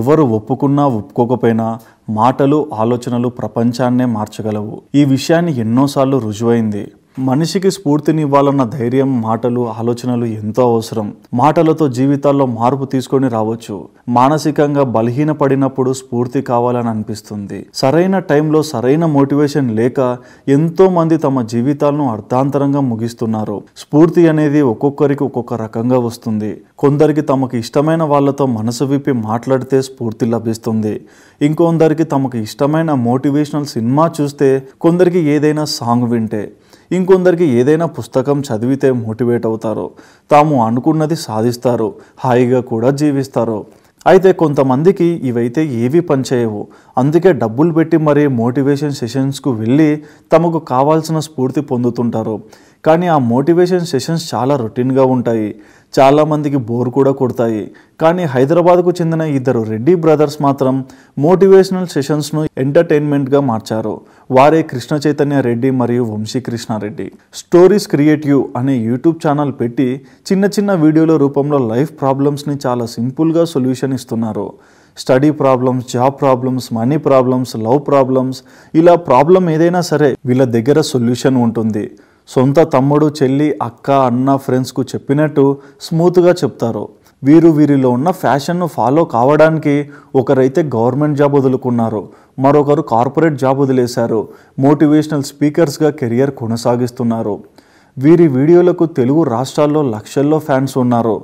ఎవరు ఒప్పుకున్నా ఒప్పుకోకపోయినా మాటలు ఆలోచనలు ప్రపంచాన్నే మార్చగలవు ఈ విషయాన్ని ఎన్నోసార్లు రుజువైంది మనిషికి స్ఫూర్తినివ్వాలన్న ధైర్యం మాటలు ఆలోచనలు ఎంతో అవసరం మాటలతో జీవితాల్లో మార్పు తీసుకొని రావచ్చు మానసికంగా బలహీనపడినప్పుడు స్ఫూర్తి కావాలని అనిపిస్తుంది సరైన టైంలో సరైన మోటివేషన్ లేక ఎంతో మంది తమ జీవితాలను అర్థాంతరంగా ముగిస్తున్నారు స్ఫూర్తి అనేది ఒక్కొక్కరికి ఒక్కొక్క రకంగా వస్తుంది కొందరికి తమకు ఇష్టమైన వాళ్ళతో మనసు విప్పి మాట్లాడితే స్ఫూర్తి లభిస్తుంది ఇంకొందరికి తమకు ఇష్టమైన మోటివేషనల్ సినిమా చూస్తే కొందరికి ఏదైనా సాంగ్ వింటే ఇంకొందరికి ఏదైనా పుస్తకం చదివితే మోటివేట్ అవుతారు తాము అనుకున్నది సాధిస్తారు హాయిగా కూడా జీవిస్తారు అయితే కొంతమందికి ఇవైతే ఏవి పనిచేయవు అందుకే డబ్బులు పెట్టి మరీ మోటివేషన్ సెషన్స్కు వెళ్ళి తమకు కావాల్సిన స్ఫూర్తి పొందుతుంటారు కానీ ఆ మోటివేషన్ సెషన్స్ చాలా రొటీన్గా ఉంటాయి చాలామందికి బోర్ కూడా కొడతాయి కానీ హైదరాబాద్కు చెందిన ఇద్దరు రెడ్డి బ్రదర్స్ మాత్రం మోటివేషనల్ సెషన్స్ను ఎంటర్టైన్మెంట్గా మార్చారు వారే కృష్ణ చైతన్య రెడ్డి మరియు వంశీ కృష్ణారెడ్డి స్టోరీస్ క్రియేటివ్ అనే యూట్యూబ్ ఛానల్ పెట్టి చిన్న చిన్న వీడియోల రూపంలో లైఫ్ ప్రాబ్లమ్స్ని చాలా సింపుల్గా సొల్యూషన్ ఇస్తున్నారు study problems job problems money problems love problems ఇలా ప్రాబ్లం ఏదైనా సరే వీళ్ళ దగ్గర సొల్యూషన్ ఉంటుంది సొంత తమ్ముడు చెల్లి అక్క అన్న ఫ్రెండ్స్కు చెప్పినట్టు స్మూత్గా చెప్తారు వీరు వీరిలో ఉన్న ఫ్యాషన్ను ఫాలో కావడానికి ఒకరైతే గవర్నమెంట్ జాబ్ వదులుకున్నారు మరొకరు కార్పొరేట్ జాబ్ వదిలేశారు మోటివేషనల్ స్పీకర్స్గా కెరియర్ కొనసాగిస్తున్నారు వీరి వీడియోలకు తెలుగు రాష్ట్రాల్లో లక్షల్లో ఫ్యాన్స్ ఉన్నారు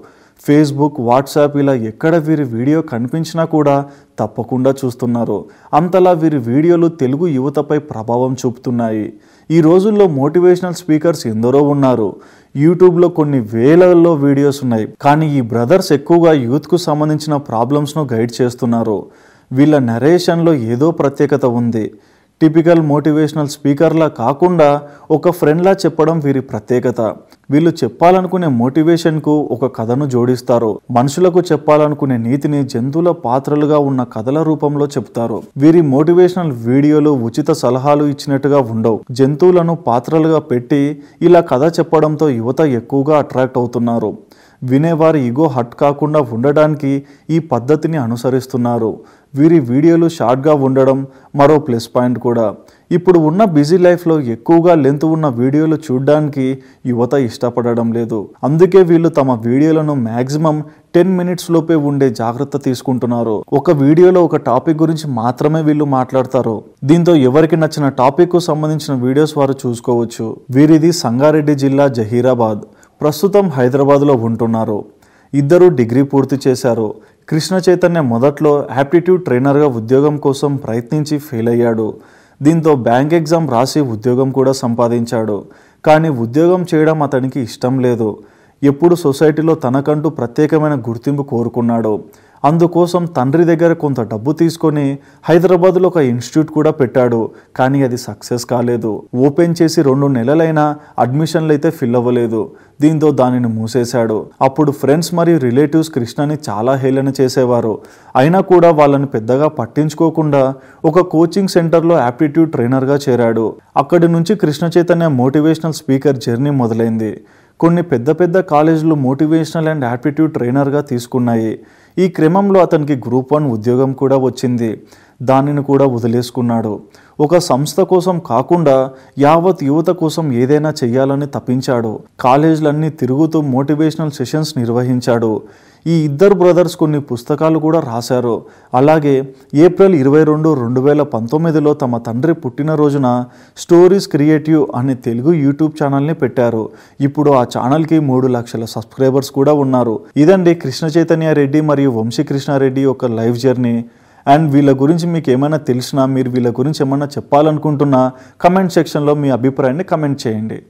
ఫేస్బుక్ వాట్సాప్ ఇలా ఎక్కడ వీరి వీడియో కనిపించినా కూడా తప్పకుండా చూస్తున్నారు అంతలా వీరి వీడియోలు తెలుగు యువతపై ప్రభావం చూపుతున్నాయి ఈ రోజుల్లో మోటివేషనల్ స్పీకర్స్ ఎందరో ఉన్నారు యూట్యూబ్లో కొన్ని వేలల్లో వీడియోస్ ఉన్నాయి కానీ ఈ బ్రదర్స్ ఎక్కువగా యూత్కు సంబంధించిన ప్రాబ్లమ్స్ను గైడ్ చేస్తున్నారు వీళ్ళ నరేషన్లో ఏదో ప్రత్యేకత ఉంది టిపికల్ మోటివేషనల్ స్పీకర్లా కాకుండా ఒక ఫ్రెండ్లా చెప్పడం వీరి ప్రత్యేకత వీళ్ళు చెప్పాలనుకునే మోటివేషన్కు ఒక కథను జోడిస్తారు మనుషులకు చెప్పాలనుకునే నీతిని జంతువుల పాత్రలుగా ఉన్న కథల రూపంలో చెప్తారు వీరి మోటివేషనల్ వీడియోలు ఉచిత సలహాలు ఇచ్చినట్టుగా ఉండవు జంతువులను పాత్రలుగా పెట్టి ఇలా కథ చెప్పడంతో యువత ఎక్కువగా అట్రాక్ట్ అవుతున్నారు వినేవారి ఇగో హట్ కాకుండా ఉండడానికి ఈ పద్ధతిని అనుసరిస్తున్నారు వీరి వీడియోలు షార్ట్గా ఉండడం మరో ప్లస్ పాయింట్ కూడా ఇప్పుడు ఉన్న బిజీ లైఫ్లో ఎక్కువగా లెంత్ ఉన్న వీడియోలు చూడడానికి యువత ఇష్టపడడం లేదు అందుకే వీళ్ళు తమ వీడియోలను మ్యాక్సిమం టెన్ మినిట్స్ లోపే ఉండే జాగ్రత్త తీసుకుంటున్నారు ఒక వీడియోలో ఒక టాపిక్ గురించి మాత్రమే వీళ్ళు మాట్లాడతారు దీంతో ఎవరికి నచ్చిన టాపిక్ కు సంబంధించిన వీడియోస్ వారు చూసుకోవచ్చు వీరిది సంగారెడ్డి జిల్లా జహీరాబాద్ ప్రస్తుతం హైదరాబాద్లో ఉంటున్నారు ఇద్దరు డిగ్రీ పూర్తి చేశారు కృష్ణ చైతన్య మొదట్లో యాప్టిట్యూడ్ ట్రైనర్గా ఉద్యోగం కోసం ప్రయత్నించి ఫెయిల్ అయ్యాడు దీంతో బ్యాంక్ ఎగ్జామ్ రాసి ఉద్యోగం కూడా సంపాదించాడు కానీ ఉద్యోగం చేయడం అతనికి ఇష్టం లేదు ఎప్పుడు సొసైటీలో తనకంటూ ప్రత్యేకమైన గుర్తింపు కోరుకున్నాడో అందుకోసం తండ్రి దగ్గర కొంత డబ్బు తీసుకొని హైదరాబాద్లో ఒక ఇన్స్టిట్యూట్ కూడా పెట్టాడు కానీ అది సక్సెస్ కాలేదు ఓపెన్ చేసి రెండు నెలలైనా అడ్మిషన్లు అయితే ఫిల్ అవ్వలేదు దీంతో దానిని మూసేశాడు అప్పుడు ఫ్రెండ్స్ మరియు రిలేటివ్స్ కృష్ణని చాలా హేళన చేసేవారు అయినా కూడా వాళ్ళని పెద్దగా పట్టించుకోకుండా ఒక కోచింగ్ సెంటర్లో యాప్టిట్యూడ్ ట్రైనర్గా చేరాడు అక్కడి నుంచి Krishna Chaitanya motivational speaker journey మొదలైంది కొన్ని పెద్ద పెద్ద కాలేజీలు మోటివేషనల్ అండ్ యాప్టిట్యూడ్ ట్రైనర్గా తీసుకున్నాయి ఈ క్రమంలో అతనికి గ్రూప్ వన్ ఉద్యోగం కూడా వచ్చింది దానిని కూడా వదిలేసుకున్నాడు ఒక సంస్థ కోసం కాకుండా యావత్ యువత కోసం ఏదైనా చెయ్యాలని తప్పించాడు కాలేజీలన్నీ తిరుగుతూ మోటివేషనల్ సెషన్స్ నిర్వహించాడు ఈ ఇద్దరు బ్రదర్స్ కొన్ని పుస్తకాలు కూడా రాశారు అలాగే ఏప్రిల్ ఇరవై రెండు రెండు వేల పంతొమ్మిదిలో తమ తండ్రి పుట్టినరోజున స్టోరీస్ క్రియేటివ్ అనే తెలుగు యూట్యూబ్ ఛానల్ని పెట్టారు ఇప్పుడు ఆ ఛానల్కి మూడు లక్షల సబ్స్క్రైబర్స్ కూడా ఉన్నారు ఇదండి కృష్ణ చైతన్య రెడ్డి మరియు వంశీకృష్ణారెడ్డి యొక్క లైఫ్ జర్నీ అండ్ వీళ్ళ గురించి మీకు ఏమైనా తెలిసినా మీరు వీళ్ళ గురించి ఏమైనా చెప్పాలనుకుంటున్నా కమెంట్ సెక్షన్లో మీ అభిప్రాయాన్ని కమెంట్ చేయండి